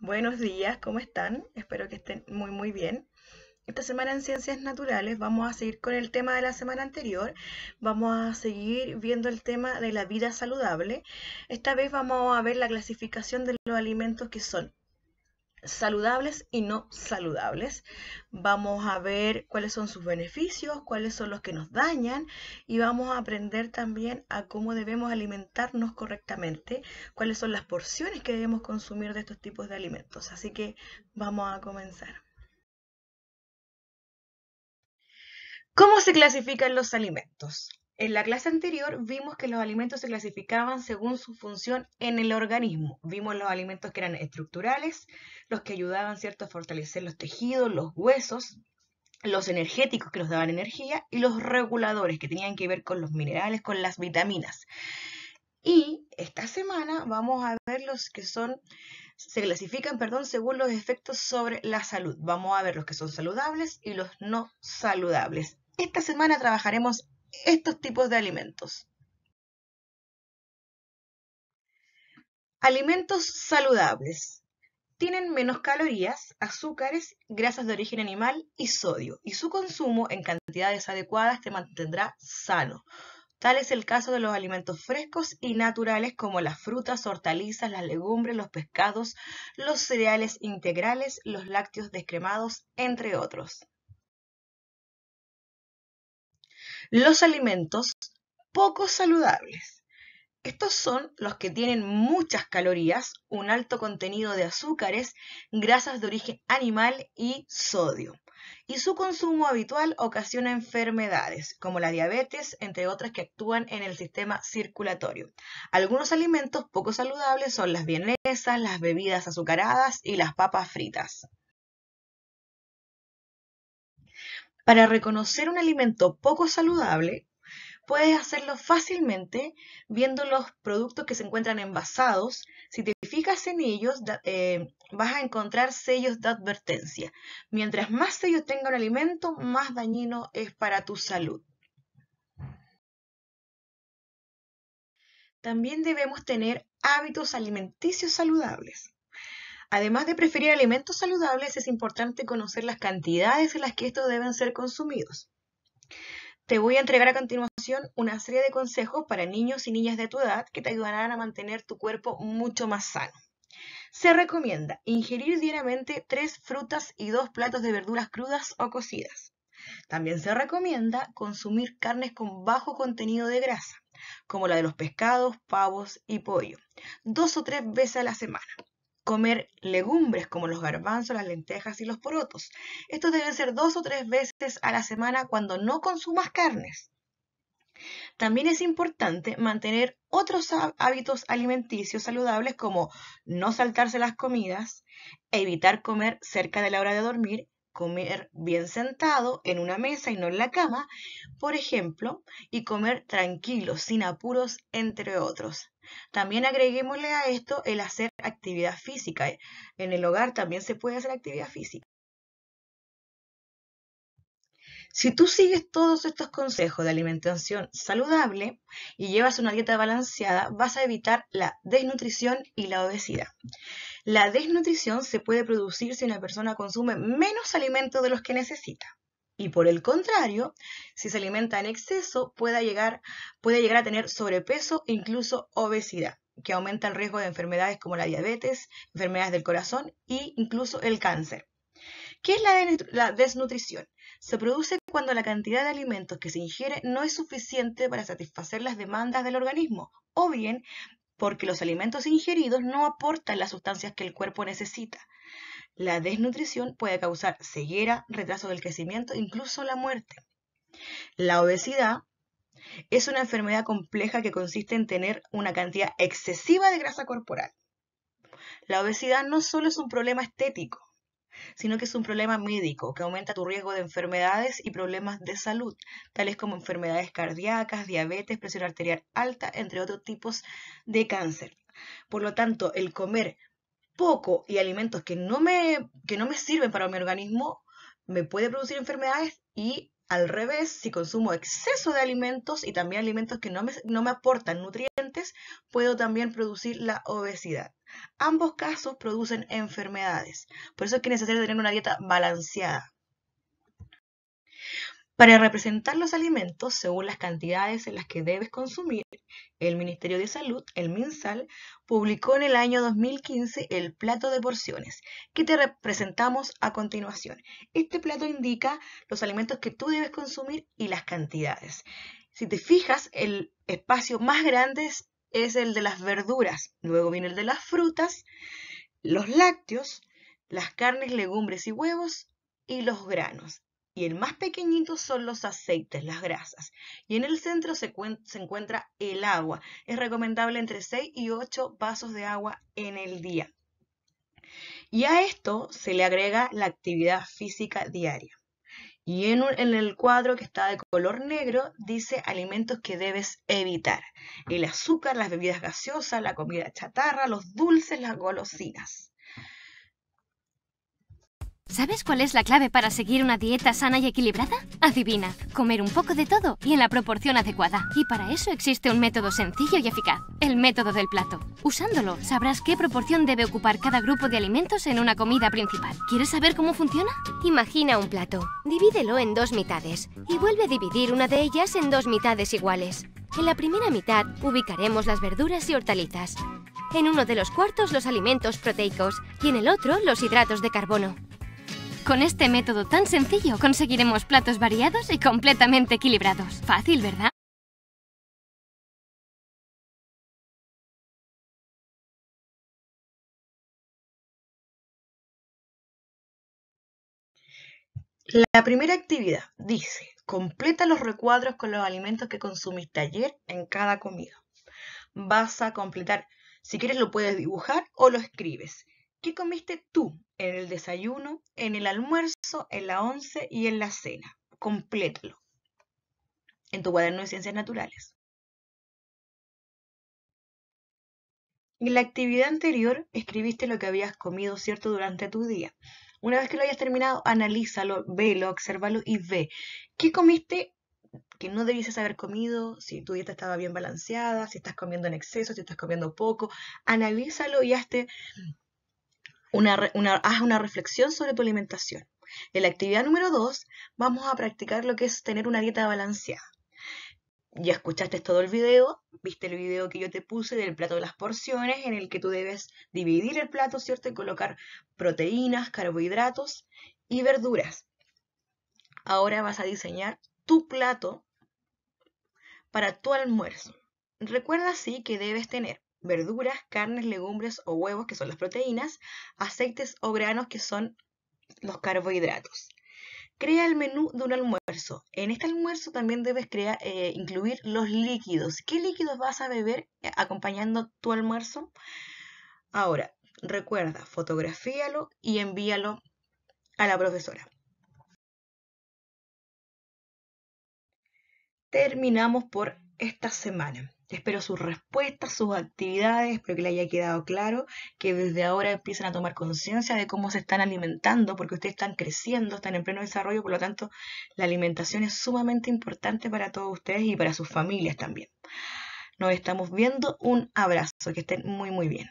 Buenos días, ¿cómo están? Espero que estén muy muy bien. Esta semana en Ciencias Naturales vamos a seguir con el tema de la semana anterior. Vamos a seguir viendo el tema de la vida saludable. Esta vez vamos a ver la clasificación de los alimentos que son saludables y no saludables. Vamos a ver cuáles son sus beneficios, cuáles son los que nos dañan y vamos a aprender también a cómo debemos alimentarnos correctamente, cuáles son las porciones que debemos consumir de estos tipos de alimentos. Así que vamos a comenzar. ¿Cómo se clasifican los alimentos? En la clase anterior vimos que los alimentos se clasificaban según su función en el organismo. Vimos los alimentos que eran estructurales, los que ayudaban ¿cierto? a fortalecer los tejidos, los huesos, los energéticos que nos daban energía y los reguladores que tenían que ver con los minerales, con las vitaminas. Y esta semana vamos a ver los que son, se clasifican, perdón, según los efectos sobre la salud. Vamos a ver los que son saludables y los no saludables. Esta semana trabajaremos estos tipos de alimentos. Alimentos saludables. Tienen menos calorías, azúcares, grasas de origen animal y sodio, y su consumo en cantidades adecuadas te mantendrá sano. Tal es el caso de los alimentos frescos y naturales como las frutas, hortalizas, las legumbres, los pescados, los cereales integrales, los lácteos descremados, entre otros. los alimentos poco saludables. Estos son los que tienen muchas calorías, un alto contenido de azúcares, grasas de origen animal y sodio. Y su consumo habitual ocasiona enfermedades como la diabetes, entre otras que actúan en el sistema circulatorio. Algunos alimentos poco saludables son las bienesas, las bebidas azucaradas y las papas fritas. Para reconocer un alimento poco saludable, puedes hacerlo fácilmente viendo los productos que se encuentran envasados. Si te fijas en ellos, eh, vas a encontrar sellos de advertencia. Mientras más sellos tenga un alimento, más dañino es para tu salud. También debemos tener hábitos alimenticios saludables. Además de preferir alimentos saludables, es importante conocer las cantidades en las que estos deben ser consumidos. Te voy a entregar a continuación una serie de consejos para niños y niñas de tu edad que te ayudarán a mantener tu cuerpo mucho más sano. Se recomienda ingerir diariamente tres frutas y dos platos de verduras crudas o cocidas. También se recomienda consumir carnes con bajo contenido de grasa, como la de los pescados, pavos y pollo, dos o tres veces a la semana comer legumbres como los garbanzos, las lentejas y los porotos. Esto debe ser dos o tres veces a la semana cuando no consumas carnes. También es importante mantener otros hábitos alimenticios saludables como no saltarse las comidas, evitar comer cerca de la hora de dormir comer bien sentado en una mesa y no en la cama, por ejemplo, y comer tranquilo, sin apuros, entre otros. También agreguémosle a esto el hacer actividad física. En el hogar también se puede hacer actividad física. Si tú sigues todos estos consejos de alimentación saludable y llevas una dieta balanceada, vas a evitar la desnutrición y la obesidad. La desnutrición se puede producir si una persona consume menos alimentos de los que necesita. Y por el contrario, si se alimenta en exceso, puede llegar, puede llegar a tener sobrepeso e incluso obesidad, que aumenta el riesgo de enfermedades como la diabetes, enfermedades del corazón e incluso el cáncer. ¿Qué es la, desnutrición? Se produce cuando la cantidad de alimentos que se ingiere no es suficiente para satisfacer las demandas del organismo, o bien porque los alimentos ingeridos no aportan las sustancias que el cuerpo necesita. La desnutrición puede causar ceguera, retraso del crecimiento, incluso la muerte. La obesidad es una enfermedad compleja que consiste en tener una cantidad excesiva de grasa corporal. La obesidad no solo es un problema estético, sino que es un problema médico que aumenta tu riesgo de enfermedades y problemas de salud, tales como enfermedades cardíacas, diabetes, presión arterial alta, entre otros tipos de cáncer. Por lo tanto, el comer poco y alimentos que no me, que no me sirven para mi organismo me puede producir enfermedades y al revés, si consumo exceso de alimentos y también alimentos que no me, aportan nutrientes, puedo también producir la obesidad. Ambos casos producen enfermedades. Por eso es que es necesario tener una dieta balanceada. Para representar los alimentos según las cantidades en las que debes consumir, el Ministerio de Salud, el MinSal, publicó en el año 2015 el plato de porciones, que te representamos a continuación. Este plato indica los alimentos que tú debes consumir y las cantidades. Si te fijas, el espacio más grande es, es el de las verduras, luego viene el de las frutas, los lácteos, las carnes, legumbres y huevos y los granos y el más pequeñito son los aceites, las grasas. Y en el centro se, encuentra el agua. Es recomendable entre 6 y 8 vasos de agua en el día. Y a esto se le agrega la actividad física diaria. Y en el cuadro que está de color negro dice alimentos que debes evitar. El azúcar, las bebidas gaseosas, la comida chatarra, los dulces, las golosinas. ¿Sabes cuál es la clave para seguir una dieta sana y equilibrada? Adivina, comer un poco de todo y en la proporción adecuada. Y para eso existe un método sencillo y eficaz, el método del plato. Usándolo, sabrás qué proporción debe ocupar cada grupo de alimentos en una comida principal. ¿Quieres saber cómo funciona? Imagina un plato, divídelo en dos mitades y vuelve a dividir una de ellas en dos mitades iguales. En la primera mitad ubicaremos las verduras y hortalizas. En uno de los cuartos los alimentos proteicos y en el otro los hidratos de carbono. Con este método tan sencillo conseguiremos platos variados y completamente equilibrados. Fácil, ¿verdad? La primera actividad dice, completa los recuadros con los alimentos que consumiste ayer en cada comida. Vas a completar, si quieres lo puedes dibujar o lo escribes. ¿Qué comiste tú en el desayuno, en el almuerzo, en la once y en la cena? Complétalo en tu cuaderno de ciencias naturales. En la actividad anterior escribiste lo que habías comido, ¿cierto?, durante tu día. Una vez que lo hayas terminado, analízalo, velo, observalo y ve qué comiste que no debías haber comido, si tu dieta estaba bien balanceada, si estás comiendo en exceso, si estás comiendo poco. Analízalo y hazte haz una reflexión sobre tu alimentación. En la actividad número 2 vamos a practicar lo que es tener una dieta balanceada. Ya escuchaste todo el video, viste el video que yo te puse del plato de las porciones en el que tú debes dividir el plato, ¿cierto? Y colocar proteínas, carbohidratos y verduras. Ahora vas a diseñar tu plato para tu almuerzo. Recuerda sí que debes tener verduras, carnes, legumbres o huevos, que son las proteínas, aceites o granos, que son los carbohidratos. Crea el menú de un almuerzo. En este almuerzo también debes eh, incluir los líquidos. ¿Qué líquidos vas a beber eh, acompañando tu almuerzo? Ahora, recuerda, fotografíalo y envíalo a la profesora. Terminamos por esta semana. Espero sus respuestas, sus actividades, espero que le haya quedado claro, que desde ahora empiecen a tomar conciencia de cómo se están alimentando, porque ustedes están creciendo, están en pleno desarrollo, por lo tanto la alimentación es sumamente importante para todos ustedes y para sus familias también. Nos estamos viendo, un abrazo, que estén muy muy bien.